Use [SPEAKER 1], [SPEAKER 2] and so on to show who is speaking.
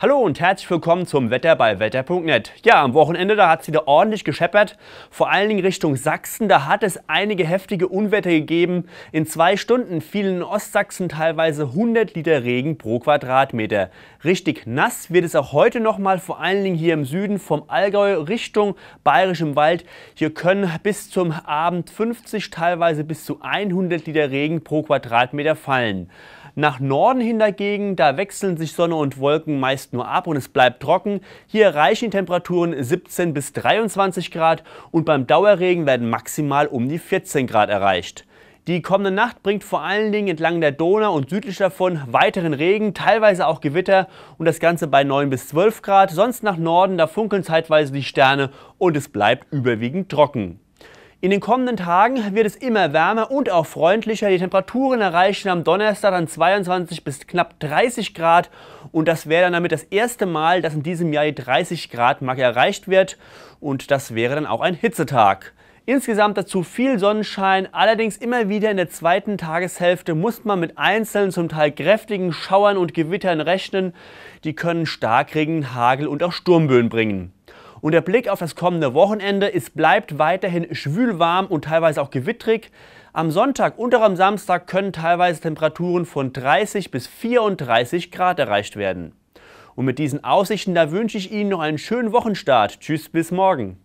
[SPEAKER 1] Hallo und herzlich willkommen zum Wetter bei wetter.net. Ja, am Wochenende, da hat es wieder ordentlich gescheppert, vor allen Dingen Richtung Sachsen. Da hat es einige heftige Unwetter gegeben. In zwei Stunden fielen in Ostsachsen teilweise 100 Liter Regen pro Quadratmeter. Richtig nass wird es auch heute nochmal, vor allen Dingen hier im Süden vom Allgäu Richtung Bayerischem Wald. Hier können bis zum Abend 50, teilweise bis zu 100 Liter Regen pro Quadratmeter fallen. Nach Norden hin dagegen, da wechseln sich Sonne und Wolken meist lässt nur ab und es bleibt trocken. Hier erreichen die Temperaturen 17 bis 23 Grad und beim Dauerregen werden maximal um die 14 Grad erreicht. Die kommende Nacht bringt vor allen Dingen entlang der Donau und südlich davon weiteren Regen, teilweise auch Gewitter und das Ganze bei 9 bis 12 Grad. Sonst nach Norden, da funkeln zeitweise die Sterne und es bleibt überwiegend trocken. In den kommenden Tagen wird es immer wärmer und auch freundlicher. Die Temperaturen erreichen am Donnerstag dann 22 bis knapp 30 Grad. Und das wäre dann damit das erste Mal, dass in diesem Jahr die 30 Grad Marke erreicht wird. Und das wäre dann auch ein Hitzetag. Insgesamt dazu viel Sonnenschein, allerdings immer wieder in der zweiten Tageshälfte muss man mit einzelnen, zum Teil kräftigen Schauern und Gewittern rechnen. Die können Starkregen, Hagel und auch Sturmböen bringen. Und der Blick auf das kommende Wochenende, es bleibt weiterhin schwülwarm und teilweise auch gewittrig. Am Sonntag und auch am Samstag können teilweise Temperaturen von 30 bis 34 Grad erreicht werden. Und mit diesen Aussichten, da wünsche ich Ihnen noch einen schönen Wochenstart. Tschüss, bis morgen.